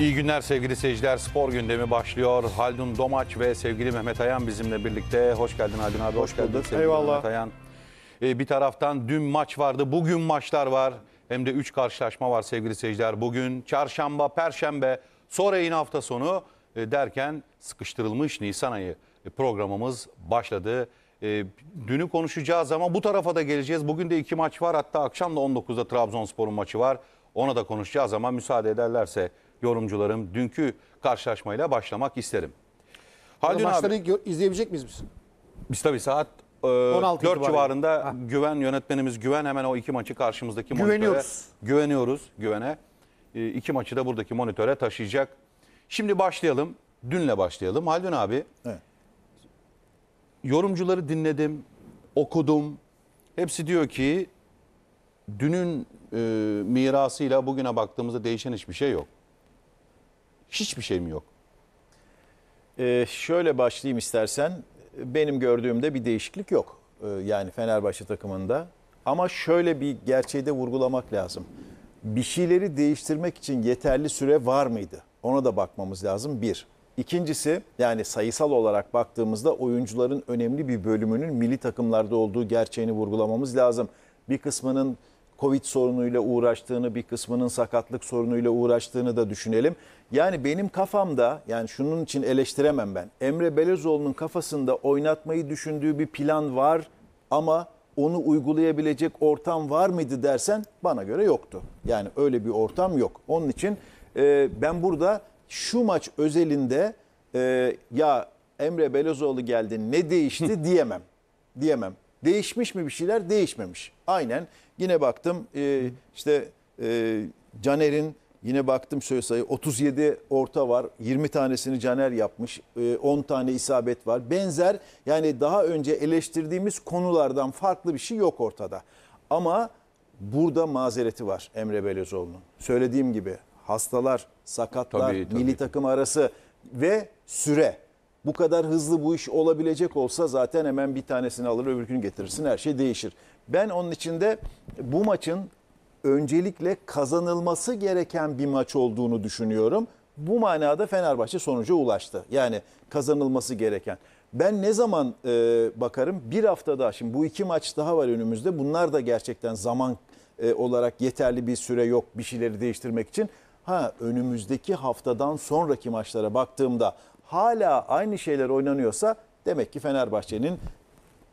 İyi günler sevgili seyirciler. Spor gündemi başlıyor. Haldun Domaç ve sevgili Mehmet Ayan bizimle birlikte. Hoş geldin Haldun abi. Hoş, hoş geldin sevgili Eyvallah. Mehmet Ayan. Ee, bir taraftan dün maç vardı. Bugün maçlar var. Hem de 3 karşılaşma var sevgili seyirciler. Bugün çarşamba, perşembe, sonra yine hafta sonu e, derken sıkıştırılmış Nisan ayı e, programımız başladı. E, dünü konuşacağız ama bu tarafa da geleceğiz. Bugün de iki maç var. Hatta akşam da 19'da Trabzonspor'un maçı var. Ona da konuşacağız ama müsaade ederlerse yorumcularım dünkü karşılaşmayla başlamak isterim. Haldun Maçları izleyebilecek miyiz biz? Biz tabii saat e, 4 itibariyle. civarında ha. güven yönetmenimiz Güven hemen o iki maçı karşımızdaki güveniyoruz. monitöre güveniyoruz güvene. E, iki maçı da buradaki monitöre taşıyacak. Şimdi başlayalım. Dünle başlayalım. Haldun abi. Evet. Yorumcuları dinledim, okudum. Hepsi diyor ki dünün e, mirasıyla bugüne baktığımızda değişen hiçbir şey yok. Hiçbir şeyim yok? Ee, şöyle başlayayım istersen. Benim gördüğümde bir değişiklik yok. Ee, yani Fenerbahçe takımında. Ama şöyle bir gerçeği de vurgulamak lazım. Bir şeyleri değiştirmek için yeterli süre var mıydı? Ona da bakmamız lazım bir. İkincisi yani sayısal olarak baktığımızda oyuncuların önemli bir bölümünün milli takımlarda olduğu gerçeğini vurgulamamız lazım. Bir kısmının Covid sorunuyla uğraştığını, bir kısmının sakatlık sorunuyla uğraştığını da düşünelim. Yani benim kafamda yani şunun için eleştiremem ben. Emre Belezoğlu'nun kafasında oynatmayı düşündüğü bir plan var ama onu uygulayabilecek ortam var mıydı dersen bana göre yoktu. Yani öyle bir ortam yok. Onun için e, ben burada şu maç özelinde e, ya Emre Belezoğlu geldi ne değişti diyemem. Diyemem. Değişmiş mi bir şeyler? Değişmemiş. Aynen. Yine baktım e, işte e, Caner'in yine baktım söz sayı 37 orta var. 20 tanesini Caner yapmış. E, 10 tane isabet var. Benzer yani daha önce eleştirdiğimiz konulardan farklı bir şey yok ortada. Ama burada mazereti var Emre Belezoğlu'nun. Söylediğim gibi hastalar, sakatlar, tabii, tabii. milli takım arası ve süre. Bu kadar hızlı bu iş olabilecek olsa zaten hemen bir tanesini alır öbür gün getirirsin her şey değişir. Ben onun içinde bu maçın öncelikle kazanılması gereken bir maç olduğunu düşünüyorum. Bu manada Fenerbahçe sonuca ulaştı. Yani kazanılması gereken. Ben ne zaman e, bakarım? Bir hafta daha. Şimdi bu iki maç daha var önümüzde. Bunlar da gerçekten zaman e, olarak yeterli bir süre yok bir şeyleri değiştirmek için. Ha önümüzdeki haftadan sonraki maçlara baktığımda hala aynı şeyler oynanıyorsa demek ki Fenerbahçe'nin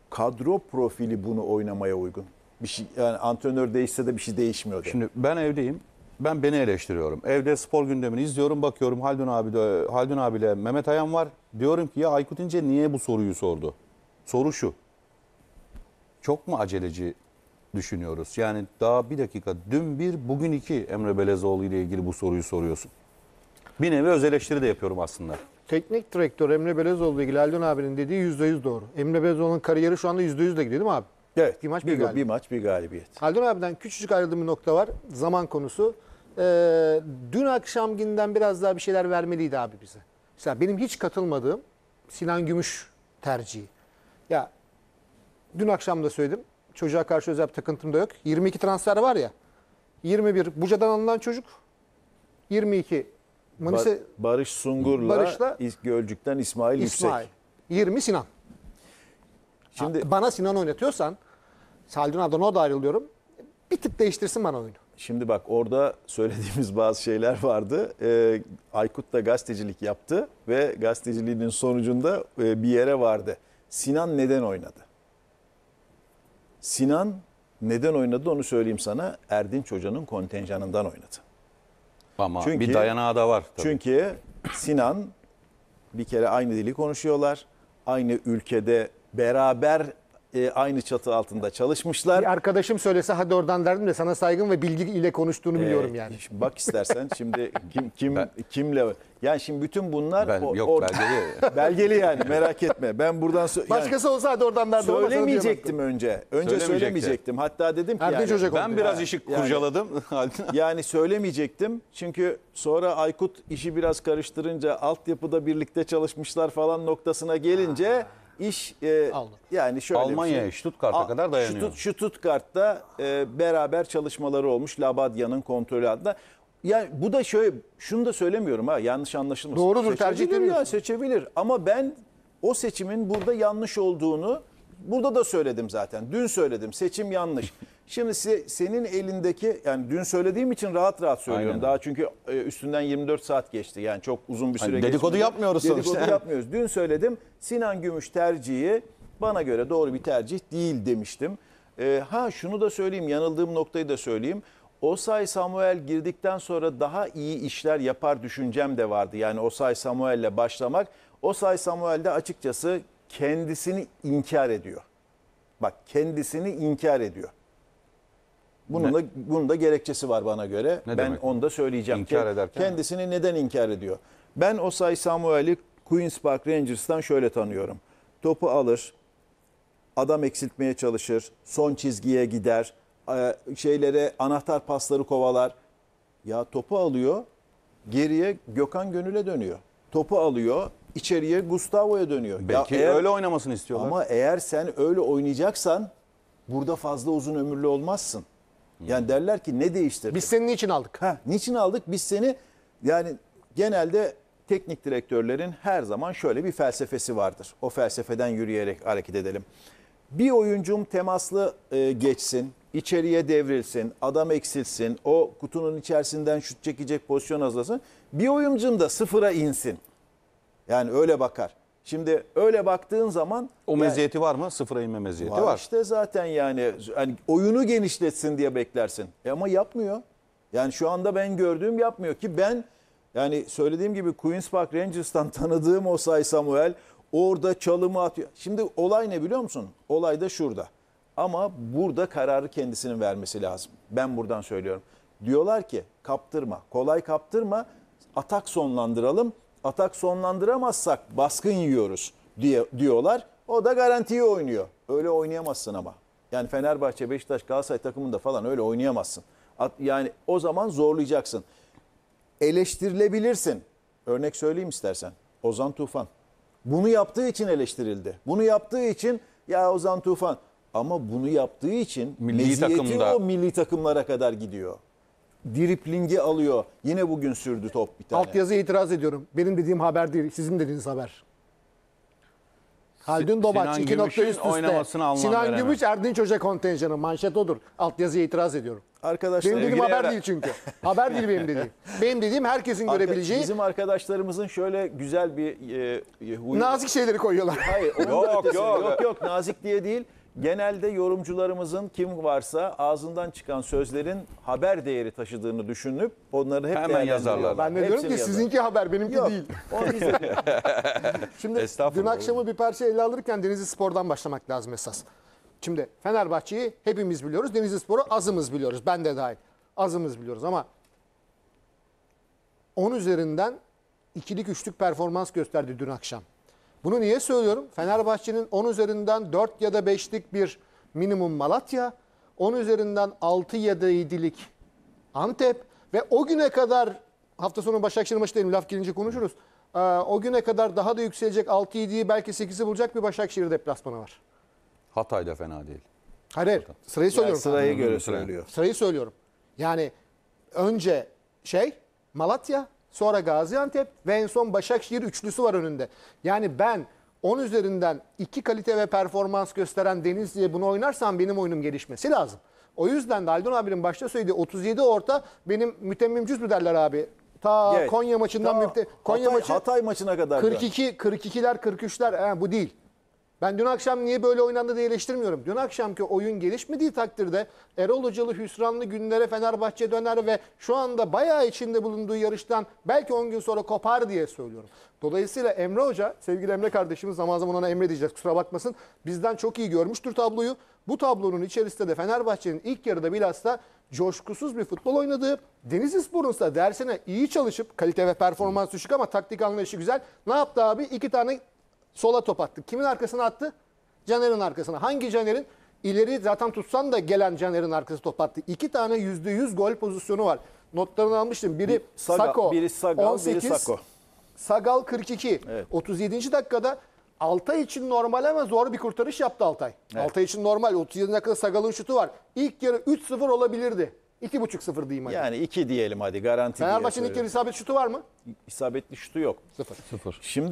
kadro profili bunu oynamaya uygun. Bir şey yani antrenör değişse de bir şey değişmiyor. Diye. Şimdi ben evdeyim. Ben beni eleştiriyorum. Evde spor gündemini izliyorum, bakıyorum Haldun abi de Haldun abiyle Mehmet Ayan var. Diyorum ki ya Aykut İnce niye bu soruyu sordu? Soru şu. Çok mu aceleci düşünüyoruz? Yani daha bir dakika dün bir bugün iki Emre Belezoğlu ile ilgili bu soruyu soruyorsun. Bir nevi öz eleştiri de yapıyorum aslında. Teknik direktör Emre Belezoğlu ve Gilaldon abinin dediği %100 doğru. Emre Belezoğlu'nun kariyeri şu anda %100 de gidiyor değil mi abi? Evet. Bir maç bir, bir, galibiyet. bir maç bir galibiyet. Haldun abiden küçücük ayrıldığım bir nokta var. Zaman konusu. Ee, dün günden biraz daha bir şeyler vermeliydi abi bize. Mesela benim hiç katılmadığım Sinan Gümüş tercihi. Ya dün akşam da söyledim. Çocuğa karşı özel bir takıntım da yok. 22 transfer var ya. 21 Buca'dan alınan çocuk. 22 Manisa Bar Barış Sungur'la Barış'la, Gölcük'ten İsmail, İsmail Yüksek. 20 Sinan. Şimdi bana Sinan oynatıyorsan Saldun Adanoğlu'da ayrılıyorum. Bir tık değiştirsin bana oyunu. Şimdi bak orada söylediğimiz bazı şeyler vardı. Ee, Aykut da gazetecilik yaptı ve gazeteciliğinin sonucunda e, bir yere vardı. Sinan neden oynadı? Sinan neden oynadı onu söyleyeyim sana. Erdin Hoca'nın kontenjanından oynadı. Ama çünkü, bir dayanağı da var. Tabii. Çünkü Sinan bir kere aynı dili konuşuyorlar. Aynı ülkede beraber e, aynı çatı altında çalışmışlar. Bir arkadaşım söylese hadi oradan derdim de sana saygın ve bilgi ile konuştuğunu biliyorum yani. Şimdi bak istersen şimdi kim kim Ben- kimle yani şimdi bütün bunlar Ben- yok, belgeli. belgeli yani merak etme. Ben buradan sö- yani Başkası olsa hadi oradan derdim. söylemeyecektim önce. Önce söylemeyecektim. Hatta dedim ki yani, Hoca Ben biraz işi kurcaladım. yani söylemeyecektim. Çünkü sonra Aykut işi biraz karıştırınca altyapıda birlikte çalışmışlar falan noktasına gelince İş e, Aldı. yani şöyle Almanya'ya, bir şey. Stuttgart'a A- kadar dayanıyor. Stutt- Stuttgart'ta e, beraber çalışmaları olmuş Labadia'nın kontrolü altında. Yani bu da şöyle şunu da söylemiyorum ha yanlış anlaşılmasın. Doğrudur, tercih Seçebilir ya seçebilir ama ben o seçimin burada yanlış olduğunu burada da söyledim zaten. Dün söyledim seçim yanlış. Şimdi senin elindeki yani dün söylediğim için rahat rahat söylüyorum Aynen. daha çünkü e, üstünden 24 saat geçti yani çok uzun bir süre hani Dedikodu geçmedi. yapmıyoruz dedikodu sonuçta. Dedikodu yapmıyoruz. Dün söyledim Sinan Gümüş tercihi bana göre doğru bir tercih değil demiştim. E, ha şunu da söyleyeyim yanıldığım noktayı da söyleyeyim. Osay Samuel girdikten sonra daha iyi işler yapar düşüncem de vardı. Yani Osay Samuel'le başlamak. Osay Samuel de açıkçası kendisini inkar ediyor. Bak kendisini inkar ediyor. Bunun da, bunun da gerekçesi var bana göre. Ne ben demek? onu da söyleyeceğim. İnkar ederken Kendisini mi? neden inkar ediyor? Ben Osay Samuel'i Queen's Park Rangers'tan şöyle tanıyorum. Topu alır, adam eksiltmeye çalışır, son çizgiye gider, e, şeylere anahtar pasları kovalar. Ya topu alıyor, geriye Gökhan Gönül'e dönüyor. Topu alıyor, içeriye Gustavo'ya dönüyor. Belki ya eğer, öyle oynamasını istiyorlar. Ama eğer sen öyle oynayacaksan burada fazla uzun ömürlü olmazsın. Yani derler ki ne değiştirdik? Biz seni niçin aldık? Ha, niçin aldık? Biz seni yani genelde teknik direktörlerin her zaman şöyle bir felsefesi vardır. O felsefeden yürüyerek hareket edelim. Bir oyuncum temaslı e, geçsin, içeriye devrilsin, adam eksilsin, o kutunun içerisinden şut çekecek pozisyon hazırlasın. Bir oyuncum da sıfıra insin. Yani öyle bakar. Şimdi öyle baktığın zaman o meziyeti yani, var mı? Sıfıra inme meziyeti var. var. işte zaten yani, yani oyunu genişletsin diye beklersin. E ama yapmıyor. Yani şu anda ben gördüğüm yapmıyor ki ben yani söylediğim gibi Queens Park Rangers'tan tanıdığım Osay Samuel orada çalımı atıyor. Şimdi olay ne biliyor musun? Olay da şurada. Ama burada kararı kendisinin vermesi lazım. Ben buradan söylüyorum. Diyorlar ki kaptırma, kolay kaptırma, atak sonlandıralım atak sonlandıramazsak baskın yiyoruz diye diyorlar. O da garantiyi oynuyor. Öyle oynayamazsın ama. Yani Fenerbahçe, Beşiktaş, Galatasaray takımında falan öyle oynayamazsın. yani o zaman zorlayacaksın. Eleştirilebilirsin. Örnek söyleyeyim istersen. Ozan Tufan. Bunu yaptığı için eleştirildi. Bunu yaptığı için ya Ozan Tufan ama bunu yaptığı için milli takımda. o milli takımlara kadar gidiyor. Driplingi alıyor. Yine bugün sürdü top bir tane. Altyazıya itiraz ediyorum. Benim dediğim haber değil, sizin dediğiniz haber. Haldun Domaç Sinan 2 nokta Gümüş'ün üst üste. anlam Sinan Gümüş Erdinç Hoca kontenjanı manşet odur. Altyazıya itiraz ediyorum. Arkadaşlar Benim dediğim haber değil çünkü. haber değil benim dediğim. Benim dediğim herkesin Arka- görebileceği Bizim arkadaşlarımızın şöyle güzel bir e, e huyu nazik şeyleri koyuyorlar. Hayır, Yok, yok. yok yok nazik diye değil. Genelde yorumcularımızın kim varsa ağzından çıkan sözlerin haber değeri taşıdığını düşünüp onları hep Hemen yazarlar. Ben ne diyorum ki sizinki haber benimki Yok, değil. Onu bize- Şimdi dün akşamı bir parça ele alırken Denizli Spor'dan başlamak lazım esas. Şimdi Fenerbahçe'yi hepimiz biliyoruz. Denizli Spor'u azımız biliyoruz. Ben de dahil. Azımız biliyoruz ama 10 üzerinden ikilik üçlük performans gösterdi dün akşam. Bunu niye söylüyorum? Fenerbahçe'nin 10 üzerinden 4 ya da 5'lik bir minimum Malatya, 10 üzerinden 6 ya da 7'lik Antep ve o güne kadar hafta sonu Başakşehir maçı değil laf gelince konuşuruz. Ee, o güne kadar daha da yükselecek 6-7'yi belki 8'i bulacak bir Başakşehir deplasmanı var. Hatay da fena değil. Hayır, hayır. sırayı söylüyorum. sırayı göre söylüyor. Sırayı söylüyorum. Yani önce şey Malatya, sonra Gaziantep ve en son Başakşehir üçlüsü var önünde. Yani ben 10 üzerinden 2 kalite ve performans gösteren Denizli'ye bunu oynarsam benim oyunum gelişmesi lazım. O yüzden de Aldun abinin başta söylediği 37 orta benim mütemmim cüz mü derler abi? Ta Evet. Konya maçından Ta Konya Hatay, maçı Hatay maçına kadar. 42 42'ler 43'ler ha, bu değil. Ben dün akşam niye böyle oynandı diye eleştirmiyorum. Dün akşamki oyun gelişmediği takdirde Erol Hocalı hüsranlı günlere Fenerbahçe döner ve şu anda bayağı içinde bulunduğu yarıştan belki 10 gün sonra kopar diye söylüyorum. Dolayısıyla Emre Hoca, sevgili Emre kardeşimiz zaman zaman ona Emre diyeceğiz kusura bakmasın. Bizden çok iyi görmüştür tabloyu. Bu tablonun içerisinde de Fenerbahçe'nin ilk yarıda bilhassa coşkusuz bir futbol oynadığı, Denizli Spor'un dersine iyi çalışıp kalite ve performans düşük ama taktik anlayışı güzel. Ne yaptı abi? İki tane Sola top attı. Kimin arkasına attı? Caner'in arkasına. Hangi Caner'in? İleri zaten tutsan da gelen Caner'in arkası top attı. İki tane yüzde yüz gol pozisyonu var. Notlarını almıştım. Biri Saga, Sako. Biri Sagal, 18, biri Sako. Sagal 42. Evet. 37. dakikada Altay için normal ama zor bir kurtarış yaptı Altay. Evet. Altay için normal. 37 dakikada Sagal'ın şutu var. İlk yarı 3-0 olabilirdi. 2.5-0 diyeyim hadi. Yani 2 diyelim hadi garanti. Fenerbahçe'nin ilk yarı isabetli şutu var mı? İsabetli şutu yok. 0. 0. Şimdi